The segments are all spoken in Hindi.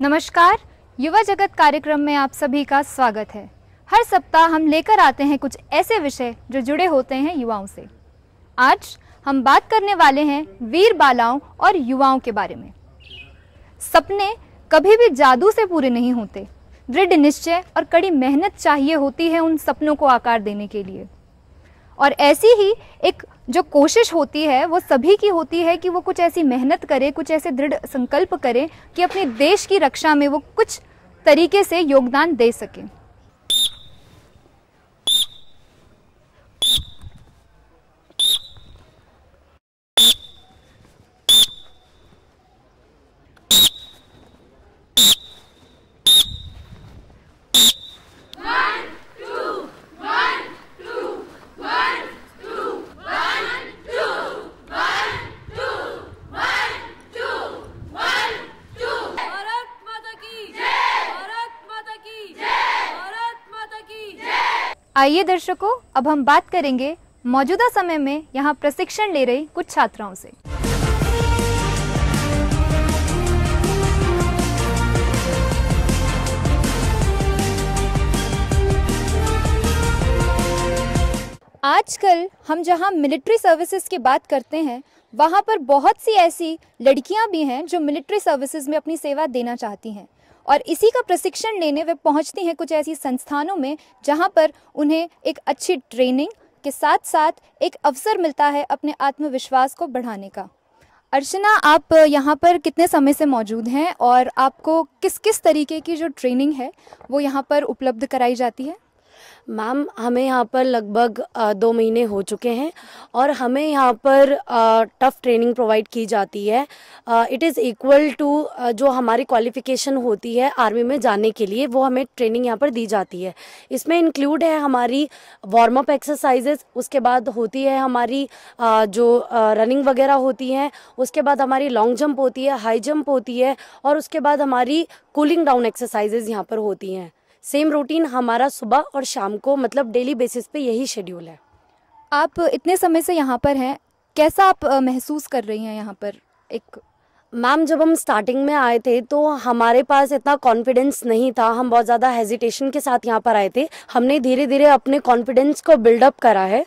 नमस्कार युवा जगत कार्यक्रम में आप सभी का स्वागत है हर सप्ताह हम लेकर आते हैं कुछ ऐसे विषय जो जुड़े होते हैं युवाओं से आज हम बात करने वाले हैं वीर बालाओं और युवाओं के बारे में सपने कभी भी जादू से पूरे नहीं होते दृढ़ निश्चय और कड़ी मेहनत चाहिए होती है उन सपनों को आकार देने के लिए और ऐसी ही एक जो कोशिश होती है वो सभी की होती है कि वो कुछ ऐसी मेहनत करें कुछ ऐसे दृढ़ संकल्प करें कि अपने देश की रक्षा में वो कुछ तरीके से योगदान दे सकें आइए दर्शकों अब हम बात करेंगे मौजूदा समय में यहाँ प्रशिक्षण ले रही कुछ छात्राओं से आजकल हम जहाँ मिलिट्री सर्विसेज की बात करते हैं वहाँ पर बहुत सी ऐसी लड़कियाँ भी हैं जो मिलिट्री सर्विसेज में अपनी सेवा देना चाहती हैं और इसी का प्रशिक्षण लेने वे पहुंचती हैं कुछ ऐसी संस्थानों में जहां पर उन्हें एक अच्छी ट्रेनिंग के साथ साथ एक अवसर मिलता है अपने आत्मविश्वास को बढ़ाने का अर्चना आप यहाँ पर कितने समय से मौजूद हैं और आपको किस किस तरीके की जो ट्रेनिंग है वो यहाँ पर उपलब्ध कराई जाती है मैम हमें यहाँ पर लगभग दो महीने हो चुके हैं और हमें यहाँ पर टफ़ ट्रेनिंग प्रोवाइड की जाती है इट इज़ इक्वल टू जो हमारी क्वालिफ़िकेशन होती है आर्मी में जाने के लिए वो हमें ट्रेनिंग यहाँ पर दी जाती है इसमें इंक्लूड है हमारी वार्म अप एक्सरसाइजेज उसके बाद होती है हमारी जो रनिंग वगैरह होती है उसके बाद हमारी लॉन्ग जंप होती है हाई जंप होती है और उसके बाद हमारी कूलिंग डाउन एक्सरसाइजेज यहाँ पर होती हैं सेम रूटीन हमारा सुबह और शाम को मतलब डेली बेसिस पे यही शेड्यूल है आप इतने समय से यहाँ पर हैं कैसा आप महसूस कर रही हैं यहाँ पर एक मैम जब हम स्टार्टिंग में आए थे तो हमारे पास इतना कॉन्फिडेंस नहीं था हम बहुत ज़्यादा हेजिटेशन के साथ यहाँ पर आए थे हमने धीरे धीरे अपने कॉन्फिडेंस को बिल्डअप करा है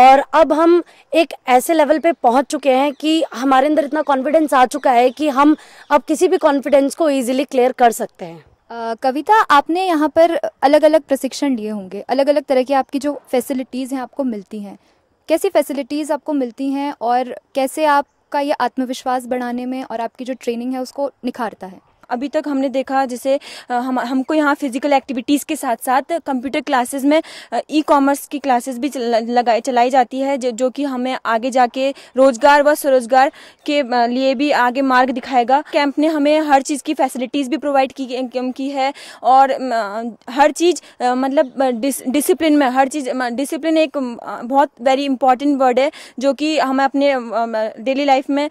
और अब हम एक ऐसे लेवल पे पहुँच चुके हैं कि हमारे अंदर इतना कॉन्फिडेंस आ चुका है कि हम अब किसी भी कॉन्फिडेंस को ईजिली क्लियर कर सकते हैं कविता आपने यहाँ पर अलग अलग प्रशिक्षण लिए होंगे अलग अलग तरह की आपकी जो फैसिलिटीज़ हैं आपको मिलती हैं कैसी फैसिलिटीज़ आपको मिलती हैं और कैसे आपका ये आत्मविश्वास बढ़ाने में और आपकी जो ट्रेनिंग है उसको निखारता है अभी तक हमने देखा जैसे हम हमको यहाँ फिजिकल एक्टिविटीज़ के साथ साथ कंप्यूटर क्लासेस में ई कॉमर्स की क्लासेस भी लगाई चलाई जाती है जो, जो कि हमें आगे जाके रोजगार व स्वरोजगार के लिए भी आगे मार्ग दिखाएगा कैंप ने हमें हर चीज़ की फैसिलिटीज़ भी प्रोवाइड की, की है और हर चीज़ मतलब डिस, डिसिप्लिन में हर चीज़ डिसिप्लिन एक बहुत वेरी इंपॉर्टेंट वर्ड है जो कि हमें अपने डेली लाइफ में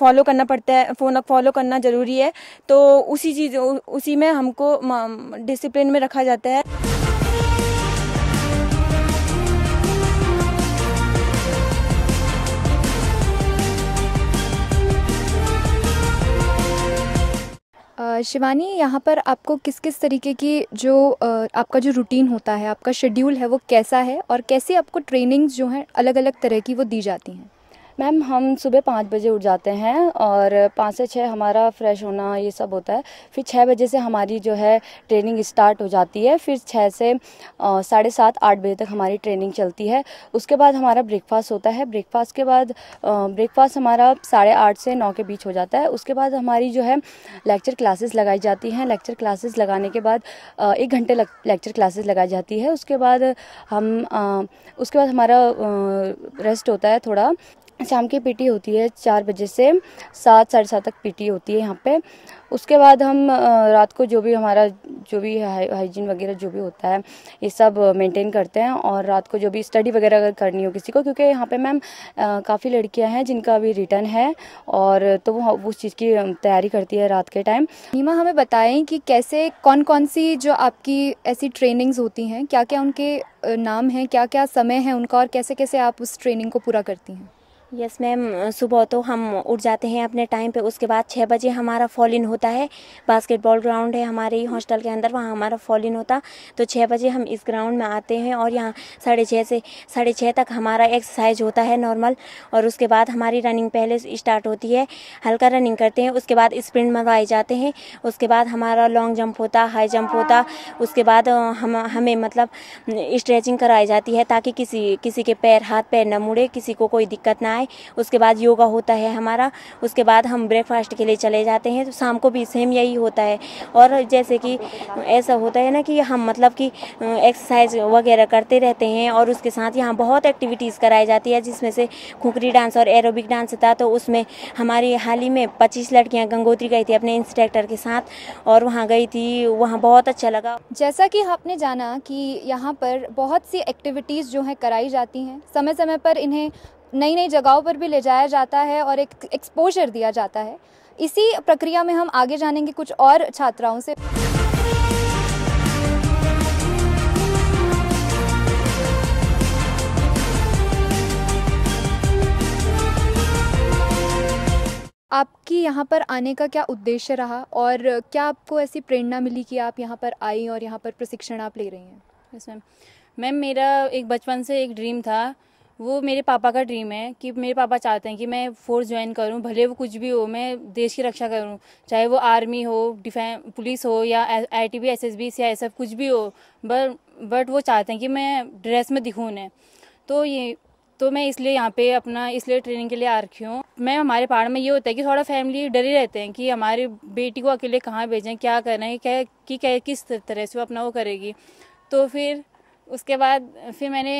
फॉलो करना पड़ता है फोन फॉलो करना ज़रूरी है तो तो उसी चीज उसी में हमको डिसिप्लिन में रखा जाता है शिवानी यहाँ पर आपको किस किस तरीके की जो आपका जो रूटीन होता है आपका शेड्यूल है वो कैसा है और कैसे आपको ट्रेनिंग्स जो हैं अलग अलग तरह की वो दी जाती हैं मैम हम सुबह पाँच बजे उठ जाते हैं और पाँच से छः हमारा फ्रेश होना ये सब होता है फिर छः बजे से हमारी जो है ट्रेनिंग स्टार्ट हो जाती है फिर छः से साढ़े सात आठ बजे तक हमारी ट्रेनिंग चलती है उसके बाद हमारा ब्रेकफास्ट होता है ब्रेकफास्ट के बाद ब्रेकफास्ट हमारा साढ़े आठ से नौ के बीच हो जाता है उसके बाद हमारी जो है लेक्चर क्लासेस लगाई जाती हैं लेक्चर क्लासेस लगाने के बाद एक घंटे लेक्चर क्लासेस लगाई जाती है उसके बाद हम उसके बाद हमारा रेस्ट होता है थोड़ा शाम की पीटी होती है चार बजे से सात साढ़े सात तक पीटी होती है यहाँ पे उसके बाद हम रात को जो भी हमारा जो भी हाइजीन वगैरह जो भी होता है ये सब मेंटेन करते हैं और रात को जो भी स्टडी वगैरह अगर करनी हो किसी को क्योंकि यहाँ पे मैम काफ़ी लड़कियाँ हैं जिनका अभी रिटर्न है और तो वो उस चीज़ की तैयारी करती है रात के टाइम नीमा हमें बताएं कि कैसे कौन कौन सी जो आपकी ऐसी ट्रेनिंग्स होती हैं क्या क्या उनके नाम हैं क्या क्या समय है उनका और कैसे कैसे आप उस ट्रेनिंग को पूरा करती हैं यस मैम सुबह तो हम उठ जाते हैं अपने टाइम पे उसके बाद छः बजे हमारा फॉल इन होता है बास्केटबॉल ग्राउंड है हमारे ही हॉस्टल के अंदर वहाँ हमारा फॉल इन होता तो छः बजे हम इस ग्राउंड में आते हैं और यहाँ साढ़े छः से साढ़े छः तक हमारा एक्सरसाइज होता है नॉर्मल और उसके बाद हमारी रनिंग पहले स्टार्ट होती है हल्का रनिंग करते हैं उसके बाद स्प्रिंट मंगवाए जाते हैं उसके बाद हमारा लॉन्ग जंप होता हाई जंप होता उसके बाद हम हमें मतलब स्ट्रेचिंग कराई जाती है ताकि किसी किसी के पैर हाथ पैर न मुड़े किसी को कोई दिक्कत ना आए है उसके बाद योगा होता है हमारा उसके बाद हम ब्रेकफास्ट के लिए चले जाते हैं तो शाम को भी सेम यही होता है और जैसे कि ऐसा होता है ना कि हम मतलब कि एक्सरसाइज वगैरह करते रहते हैं और उसके साथ यहाँ बहुत एक्टिविटीज़ कराई जाती है जिसमें से खुकरी डांस और एरोबिक डांस था तो उसमें हमारी हाल ही में पच्चीस लड़कियाँ गंगोत्री गई थी अपने इंस्ट्रक्टर के साथ और वहाँ गई थी वहाँ बहुत अच्छा लगा जैसा कि आपने जाना कि यहाँ पर बहुत सी एक्टिविटीज़ जो हैं कराई जाती हैं समय समय पर इन्हें नई नई जगहों पर भी ले जाया जाता है और एक एक्सपोजर दिया जाता है इसी प्रक्रिया में हम आगे जानेंगे कुछ और छात्राओं से आपकी यहाँ पर आने का क्या उद्देश्य रहा और क्या आपको ऐसी प्रेरणा मिली कि आप यहाँ पर आई और यहाँ पर प्रशिक्षण आप ले रही हैं मैम मैम मेरा एक बचपन से एक ड्रीम था वो मेरे पापा का ड्रीम है कि मेरे पापा चाहते हैं कि मैं फोर्स ज्वाइन करूं भले वो कुछ भी हो मैं देश की रक्षा करूं चाहे वो आर्मी हो डिफेंस पुलिस हो या I T B S S B C S F कुछ भी हो बट बट वो चाहते हैं कि मैं ड्रेस में दिखूँ उन्हें तो ये तो मैं इसलिए यहाँ पे अपना इसलिए ट्रेनिंग के लिए आ रखी हूँ मैं हमारे पहाड़ में ये होता है कि थोड़ा फैमिली डरे रहते हैं कि हमारी बेटी को अकेले कहाँ भेजें क्या करें क्या कि क्या किस तरह से वो अपना वो करेगी तो फिर उसके बाद फिर मैंने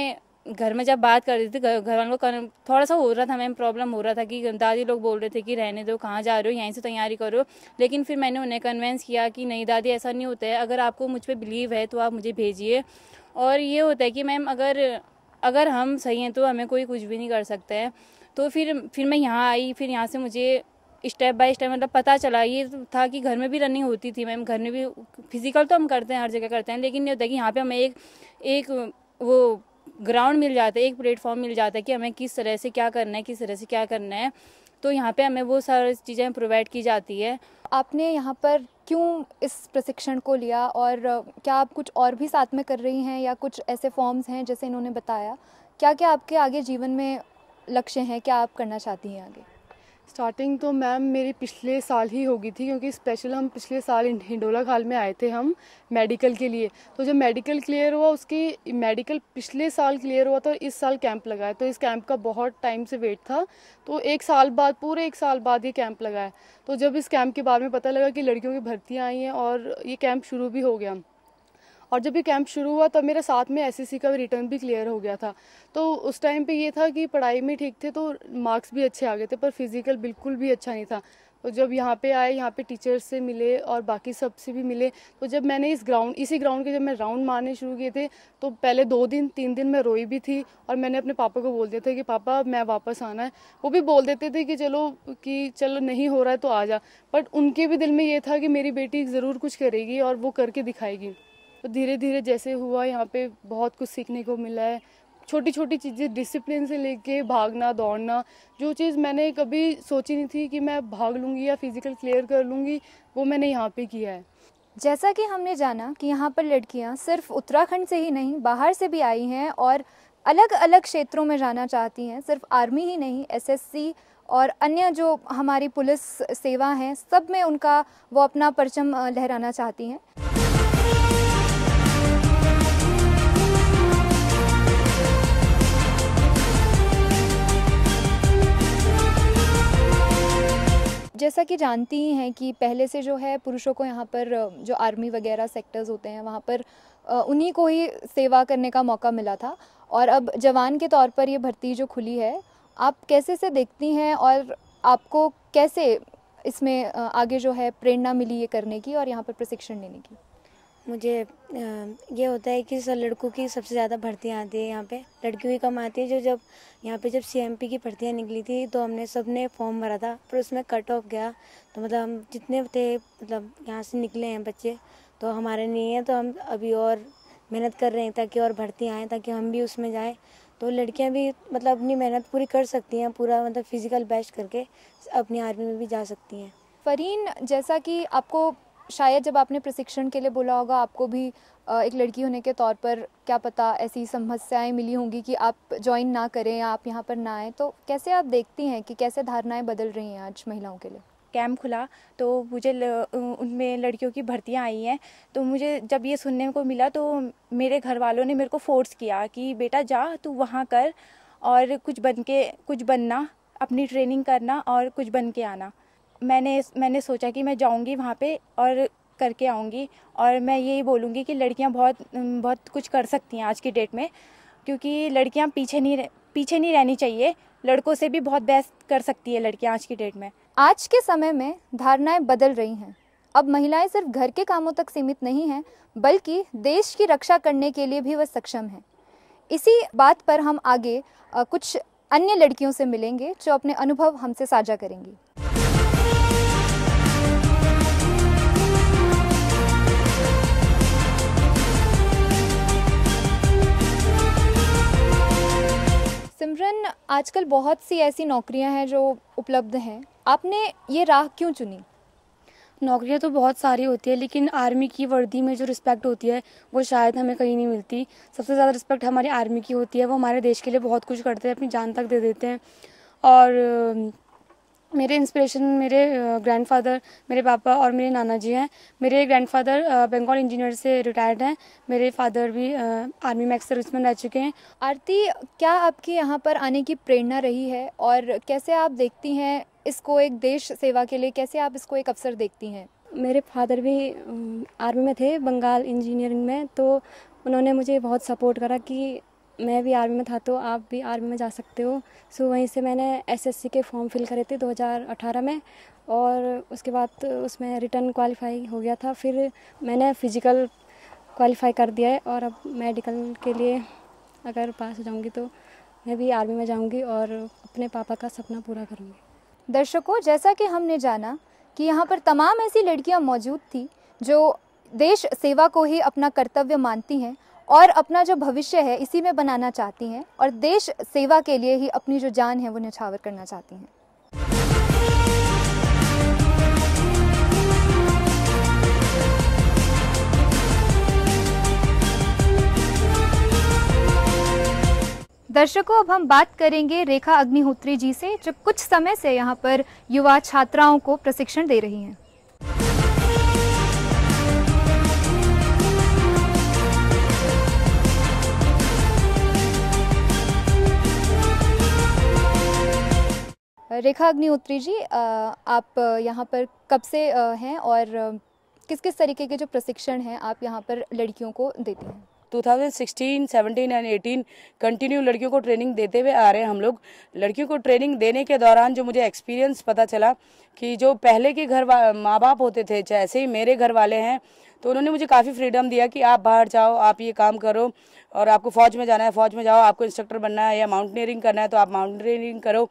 घर में जब बात कर रही थी घर वालों को थोड़ा सा हो रहा था मैम प्रॉब्लम हो रहा था कि दादी लोग बोल रहे थे कि रहने दो कहाँ जा रहे हो यहीं से तैयारी करो लेकिन फिर मैंने उन्हें कन्वेंस किया कि नहीं दादी ऐसा नहीं होता है अगर आपको मुझ पर बिलीव है तो आप मुझे भेजिए और ये होता है कि मैम अगर अगर हम सही हैं तो हमें कोई कुछ भी नहीं कर सकता है तो फिर फिर मैं यहाँ आई फिर यहाँ से मुझे स्टेप बाय स्टेप मतलब पता चला ये था कि घर में भी रनिंग होती थी मैम घर में भी फिजिकल तो हम करते हैं हर जगह करते हैं लेकिन ये होता है कि यहाँ पे हमें एक एक वो ग्राउंड मिल जाता है एक प्लेटफॉर्म मिल जाता है कि हमें किस तरह से क्या करना है किस तरह से क्या करना है तो यहाँ पे हमें वो सारी चीज़ें प्रोवाइड की जाती है आपने यहाँ पर क्यों इस प्रशिक्षण को लिया और क्या आप कुछ और भी साथ में कर रही हैं या कुछ ऐसे फॉर्म्स हैं जैसे इन्होंने बताया क्या क्या आपके आगे जीवन में लक्ष्य हैं क्या आप करना चाहती हैं आगे स्टार्टिंग तो मैम मेरी पिछले साल ही होगी थी क्योंकि स्पेशल हम पिछले साल हिंडोला खाल में आए थे हम मेडिकल के लिए तो जब मेडिकल क्लियर हुआ उसकी मेडिकल पिछले साल क्लियर हुआ तो इस साल कैंप लगाया तो इस कैंप का बहुत टाइम से वेट था तो एक साल बाद पूरे एक साल बाद ये कैंप लगाया तो जब इस कैंप के बारे में पता लगा कि लड़कियों की भर्तियाँ आई हैं और ये कैंप शुरू भी हो गया और जब ये कैंप शुरू हुआ तब मेरा साथ में एस e का रिटर्न भी क्लियर हो गया था तो उस टाइम पे ये था कि पढ़ाई में ठीक थे तो मार्क्स भी अच्छे आ गए थे पर फिजिकल बिल्कुल भी अच्छा नहीं था तो जब यहाँ पे आए यहाँ पे टीचर्स से मिले और बाकी सब से भी मिले तो जब मैंने इस ग्राउंड इसी ग्राउंड के जब मैं राउंड मारने शुरू किए थे तो पहले दो दिन तीन दिन मैं रोई भी थी और मैंने अपने पापा को बोल दिया था कि पापा मैं वापस आना है वो भी बोल देते थे कि चलो कि चलो नहीं हो रहा है तो आ जा बट उनके भी दिल में ये था कि मेरी बेटी ज़रूर कुछ करेगी और वो करके दिखाएगी तो धीरे धीरे जैसे हुआ यहाँ पे बहुत कुछ सीखने को मिला है छोटी छोटी चीज़ें डिसिप्लिन से लेके भागना दौड़ना जो चीज़ मैंने कभी सोची नहीं थी कि मैं भाग लूँगी या फिज़िकल क्लियर कर लूँगी वो मैंने यहाँ पे किया है जैसा कि हमने जाना कि यहाँ पर लड़कियाँ सिर्फ उत्तराखंड से ही नहीं बाहर से भी आई हैं और अलग अलग क्षेत्रों में जाना चाहती हैं सिर्फ आर्मी ही नहीं एसएससी और अन्य जो हमारी पुलिस सेवा हैं सब में उनका वो अपना परचम लहराना चाहती हैं जैसा कि जानती ही हैं कि पहले से जो है पुरुषों को यहाँ पर जो आर्मी वगैरह सेक्टर्स होते हैं वहाँ पर उन्हीं को ही सेवा करने का मौका मिला था और अब जवान के तौर पर ये भर्ती जो खुली है आप कैसे से देखती हैं और आपको कैसे इसमें आगे जो है प्रेरणा मिली ये करने की और यहाँ पर प्रशिक्षण लेने की मुझे ये होता है कि सर लड़कों की सबसे ज़्यादा भर्तियाँ आती है यहाँ पे लड़कियों की कम आती है जो जब यहाँ पे जब सीएमपी की भर्तियाँ निकली थी तो हमने सब ने फॉर्म भरा था पर उसमें कट ऑफ गया तो मतलब हम जितने थे मतलब यहाँ से निकले हैं बच्चे तो हमारे नहीं है तो हम अभी और मेहनत कर रहे हैं ताकि और भर्तियाँ आएँ ताकि हम भी उसमें जाएँ तो लड़कियाँ भी मतलब अपनी मेहनत पूरी कर सकती हैं पूरा मतलब फिज़िकल बेस्ट करके अपनी आर्मी में भी जा सकती हैं फ़रीन जैसा कि आपको शायद जब आपने प्रशिक्षण के लिए बोला होगा आपको भी एक लड़की होने के तौर पर क्या पता ऐसी समस्याएं मिली होंगी कि आप ज्वाइन ना करें या आप यहाँ पर ना आएँ तो कैसे आप देखती हैं कि कैसे धारणाएं बदल रही हैं आज महिलाओं के लिए कैम्प खुला तो मुझे उनमें लड़कियों की भर्तियाँ आई हैं तो मुझे जब ये सुनने को मिला तो मेरे घर वालों ने मेरे को फोर्स किया कि बेटा जा तू वहाँ कर और कुछ बन के कुछ बनना अपनी ट्रेनिंग करना और कुछ बन के आना मैंने मैंने सोचा कि मैं जाऊंगी वहाँ पे और करके आऊंगी और मैं यही बोलूँगी कि लड़कियाँ बहुत बहुत कुछ कर सकती हैं आज की डेट में क्योंकि लड़कियाँ पीछे नहीं पीछे नहीं रहनी चाहिए लड़कों से भी बहुत बेस्ट कर सकती है लड़कियाँ आज की डेट में आज के समय में धारणाएं बदल रही हैं अब महिलाएं सिर्फ घर के कामों तक सीमित नहीं हैं बल्कि देश की रक्षा करने के लिए भी वह सक्षम हैं इसी बात पर हम आगे कुछ अन्य लड़कियों से मिलेंगे जो अपने अनुभव हमसे साझा करेंगी सिमरन आजकल बहुत सी ऐसी नौकरियां हैं जो उपलब्ध हैं आपने ये राह क्यों चुनी नौकरियां तो बहुत सारी होती है लेकिन आर्मी की वर्दी में जो रिस्पेक्ट होती है वो शायद हमें कहीं नहीं मिलती सबसे ज़्यादा रिस्पेक्ट हमारी आर्मी की होती है वो हमारे देश के लिए बहुत कुछ करते हैं अपनी जान तक दे देते हैं और मेरे इंस्पिरेशन मेरे ग्रैंडफादर मेरे पापा और मेरे नाना जी हैं मेरे ग्रैंडफादर बंगाल इंजीनियर से रिटायर्ड हैं मेरे फादर भी आर्मी में एक्स सर्विसमैन रह चुके हैं आरती क्या आपके यहाँ पर आने की प्रेरणा रही है और कैसे आप देखती हैं इसको एक देश सेवा के लिए कैसे आप इसको एक अवसर देखती हैं मेरे फादर भी आर्मी में थे बंगाल इंजीनियरिंग में तो उन्होंने मुझे बहुत सपोर्ट करा कि मैं भी आर्मी में था तो आप भी आर्मी में जा सकते हो सो वहीं से मैंने एसएससी के फॉर्म फिल करे थे 2018 में और उसके बाद उसमें रिटर्न क्वालिफाई हो गया था फिर मैंने फ़िज़िकल क्वालिफाई कर दिया है और अब मेडिकल के लिए अगर पास हो जाऊँगी तो मैं भी आर्मी में जाऊँगी और अपने पापा का सपना पूरा करूँगी दर्शकों जैसा कि हमने जाना कि यहाँ पर तमाम ऐसी लड़कियाँ मौजूद थी जो देश सेवा को ही अपना कर्तव्य मानती हैं और अपना जो भविष्य है इसी में बनाना चाहती हैं और देश सेवा के लिए ही अपनी जो जान है वो न्यौछावर करना चाहती हैं दर्शकों अब हम बात करेंगे रेखा अग्निहोत्री जी से जो कुछ समय से यहाँ पर युवा छात्राओं को प्रशिक्षण दे रही हैं रेखा अग्निहोत्री जी आप यहाँ पर कब से हैं और किस किस तरीके के जो प्रशिक्षण हैं आप यहाँ पर लड़कियों को देती हैं 2016, 17 एंड 18 कंटिन्यू लड़कियों को ट्रेनिंग देते हुए आ रहे हैं हम लोग लड़कियों को ट्रेनिंग देने के दौरान जो मुझे एक्सपीरियंस पता चला कि जो पहले के घर माँ बाप होते थे जैसे ही मेरे घर वाले हैं तो उन्होंने मुझे काफ़ी फ्रीडम दिया कि आप बाहर जाओ आप ये काम करो और आपको फ़ौज में जाना है फ़ौज में जाओ आपको इंस्ट्रक्टर बनना है या माउंटेनियरिंग करना है तो आप माउंटेनियरिंग करो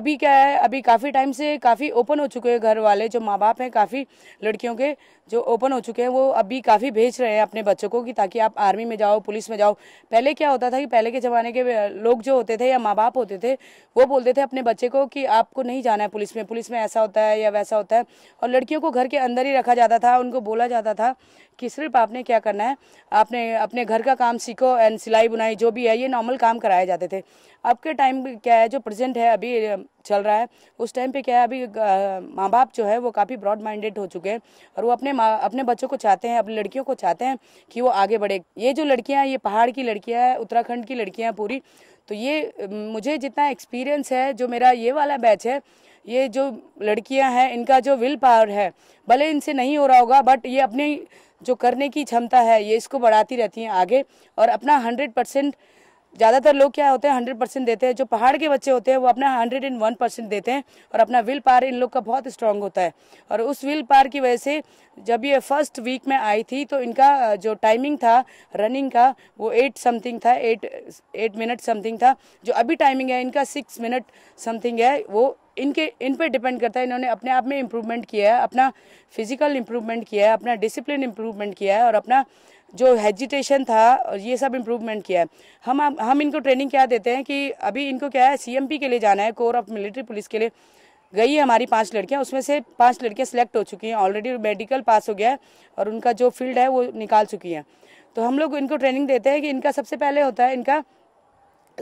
अभी क्या है अभी काफ़ी टाइम से काफ़ी ओपन हो चुके हैं घर वाले जो माँ बाप हैं काफ़ी लड़कियों के जो ओपन हो चुके हैं वो अभी काफ़ी भेज रहे हैं अपने बच्चों को कि ताकि आप आर्मी में जाओ पुलिस में जाओ पहले क्या होता था कि पहले के ज़माने के लोग जो होते थे या माँ बाप होते थे वो बोलते थे अपने बच्चे को कि आपको नहीं जाना है पुलिस में पुलिस में ऐसा होता है या वैसा होता है और लड़कियों को घर के अंदर ही रखा जाता था उनको बोला जाता था कि सिर्फ आपने क्या करना है आपने अपने घर का काम सीखो एंड सिलाई बुनाई जो भी है ये नॉर्मल काम कराए जाते थे अब के टाइम क्या है जो प्रेजेंट है अभी चल रहा है उस टाइम पे क्या है अभी माँ बाप जो है वो काफ़ी ब्रॉड माइंडेड हो चुके हैं और वो अपने अपने बच्चों को चाहते हैं अपनी लड़कियों को चाहते हैं कि वो आगे बढ़े ये जो लड़कियाँ हैं ये पहाड़ की लड़कियाँ हैं उत्तराखंड की लड़कियाँ हैं पूरी तो ये मुझे जितना एक्सपीरियंस है जो मेरा ये वाला बैच है ये जो लड़कियां हैं इनका जो विल पावर है भले इनसे नहीं हो रहा होगा बट ये अपने जो करने की क्षमता है ये इसको बढ़ाती रहती हैं आगे और अपना हंड्रेड परसेंट ज़्यादातर लोग क्या होते हैं हंड्रेड परसेंट देते हैं जो पहाड़ के बच्चे होते हैं वो अपना हंड्रेड एंड वन परसेंट देते हैं और अपना विल पार इन लोग का बहुत स्ट्रांग होता है और उस विल पार की वजह से जब ये फर्स्ट वीक में आई थी तो इनका जो टाइमिंग था रनिंग का वो एट समथिंग था एट एट मिनट समथिंग था जो अभी टाइमिंग है इनका सिक्स मिनट समथिंग है वो इनके इन पर डिपेंड करता है इन्होंने अपने आप में इम्प्रूवमेंट किया है अपना फिजिकल इम्प्रूवमेंट किया है अपना डिसिप्लिन इम्प्रूवमेंट किया है और अपना जो हेजिटेशन था और ये सब इम्प्रूवमेंट किया है हम हम इनको ट्रेनिंग क्या देते हैं कि अभी इनको क्या है सीएमपी के लिए जाना है कोर ऑफ मिलिट्री पुलिस के लिए गई है हमारी पांच लड़कियां उसमें से पांच लड़कियां सिलेक्ट हो चुकी हैं ऑलरेडी मेडिकल पास हो गया है और उनका जो फील्ड है वो निकाल चुकी हैं तो हम लोग इनको ट्रेनिंग देते हैं कि इनका सबसे पहले होता है इनका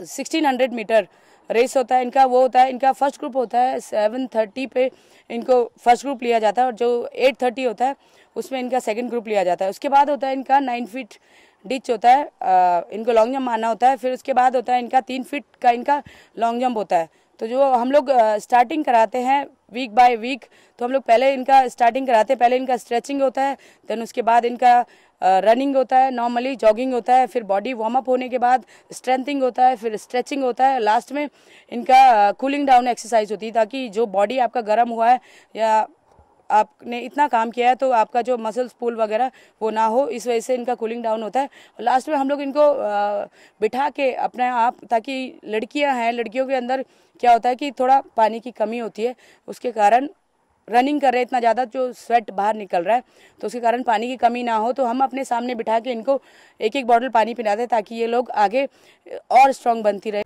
सिक्सटीन हंड्रेड मीटर रेस होता है इनका वो होता है इनका फर्स्ट ग्रुप होता है सेवन थर्टी पे इनको फर्स्ट ग्रुप लिया जाता है और जो एट थर्टी होता है उसमें इनका सेकेंड ग्रुप लिया जाता है उसके बाद होता है इनका नाइन फीट डिच होता है आ, इनको लॉन्ग जंप मारना होता है फिर उसके बाद होता है इनका तीन फीट का इनका लॉन्ग जंप होता है तो जो हम लोग स्टार्टिंग कराते हैं वीक बाय वीक तो हम लोग पहले इनका स्टार्टिंग कराते हैं पहले इनका स्ट्रेचिंग होता है देन उसके बाद इनका रनिंग होता है नॉर्मली जॉगिंग होता है फिर बॉडी वार्म अप होने के बाद स्ट्रेंथिंग होता है फिर स्ट्रेचिंग होता है लास्ट में इनका कूलिंग डाउन एक्सरसाइज होती है ताकि जो बॉडी आपका गर्म हुआ है या आपने इतना काम किया है तो आपका जो मसल्स पुल वगैरह वो ना हो इस वजह से इनका कूलिंग डाउन होता है और लास्ट में हम लोग इनको बिठा के अपने आप ताकि लड़कियां हैं लड़कियों के अंदर क्या होता है कि थोड़ा पानी की कमी होती है उसके कारण रनिंग कर रहे हैं इतना ज़्यादा जो स्वेट बाहर निकल रहा है तो उसके कारण पानी की कमी ना हो तो हम अपने सामने बिठा के इनको एक एक बॉटल पानी पिलाते हैं ताकि ये लोग आगे और स्ट्रांग बनती रहे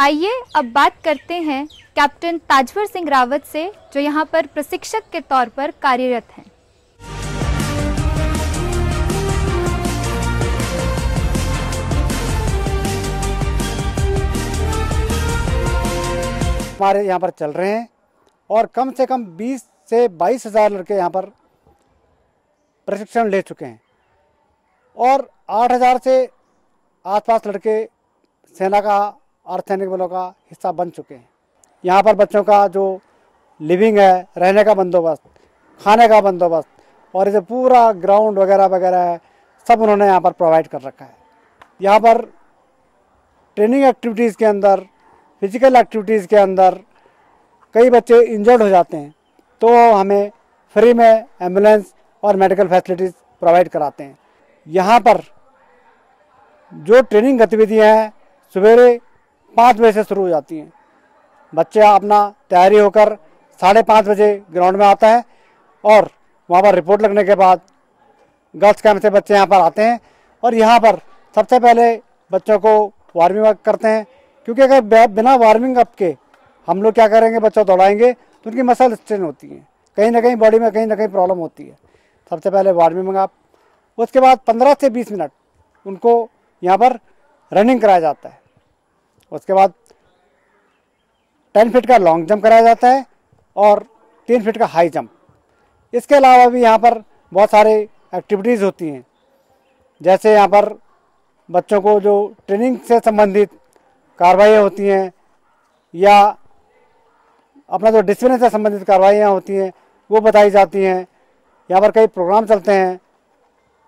आइए अब बात करते हैं कैप्टन ताजवर सिंह रावत से जो यहाँ पर प्रशिक्षक के तौर पर कार्यरत हैं हमारे यहाँ पर चल रहे हैं और कम से कम 20 से बाईस हज़ार लड़के यहाँ पर प्रशिक्षण ले चुके हैं और 8000 से आसपास लड़के सेना का अर्थसैनिक बलों का हिस्सा बन चुके हैं यहाँ पर बच्चों का जो लिविंग है रहने का बंदोबस्त खाने का बंदोबस्त और इसे पूरा ग्राउंड वगैरह वगैरह है सब उन्होंने यहाँ पर प्रोवाइड कर रखा है यहाँ पर ट्रेनिंग एक्टिविटीज़ के अंदर फिजिकल एक्टिविटीज़ के अंदर कई बच्चे इंजर्ड हो जाते हैं तो हमें फ्री में एम्बुलेंस और मेडिकल फैसिलिटीज़ प्रोवाइड कराते हैं यहाँ पर जो ट्रेनिंग गतिविधियाँ हैं सवेरे पाँच बजे से शुरू हो जाती हैं बच्चे अपना तैयारी होकर साढ़े पाँच बजे ग्राउंड में आता है और वहाँ पर रिपोर्ट लगने के बाद गर्ल्स कैंप से बच्चे यहाँ पर आते हैं और यहाँ पर सबसे पहले बच्चों को वार्मिंग अप करते हैं क्योंकि अगर बिना वार्मिंग अप के हम लोग क्या करेंगे बच्चों दौड़ाएंगे तो उनकी मसल स्ट्रेन होती हैं कहीं ना कहीं बॉडी में कहीं ना कहीं प्रॉब्लम होती है सबसे पहले वार्मिंग अप उसके बाद पंद्रह से बीस मिनट उनको यहाँ पर रनिंग कराया जाता है उसके बाद टेन फिट का लॉन्ग जंप कराया जाता है और तीन फिट का हाई जंप इसके अलावा भी यहाँ पर बहुत सारे एक्टिविटीज़ होती हैं जैसे यहाँ पर बच्चों को जो ट्रेनिंग से संबंधित कार्रवाइयाँ होती हैं या अपना जो डिसिप्लिन से संबंधित कार्रवाइयाँ होती हैं वो बताई जाती हैं यहाँ पर कई प्रोग्राम चलते हैं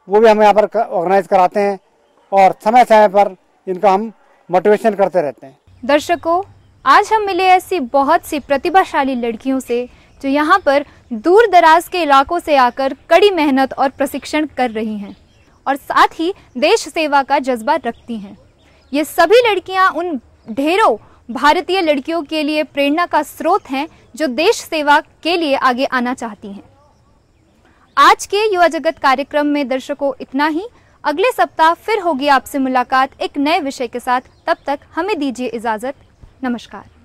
वो भी हम यहाँ पर ऑर्गेनाइज कराते हैं और समय समय पर इनका हम मोटिवेशन करते रहते हैं दर्शकों आज हम मिले ऐसी बहुत सी प्रतिभाशाली लड़कियों से जो यहाँ पर दूर दराज के इलाकों से आकर कड़ी मेहनत और प्रशिक्षण कर रही हैं और साथ ही देश सेवा का जज्बा रखती हैं ये सभी लड़कियाँ उन ढेरों भारतीय लड़कियों के लिए प्रेरणा का स्रोत हैं जो देश सेवा के लिए आगे आना चाहती हैं आज के युवा जगत कार्यक्रम में दर्शकों इतना ही अगले सप्ताह फिर होगी आपसे मुलाकात एक नए विषय के साथ तब तक हमें दीजिए इजाज़त नमस्कार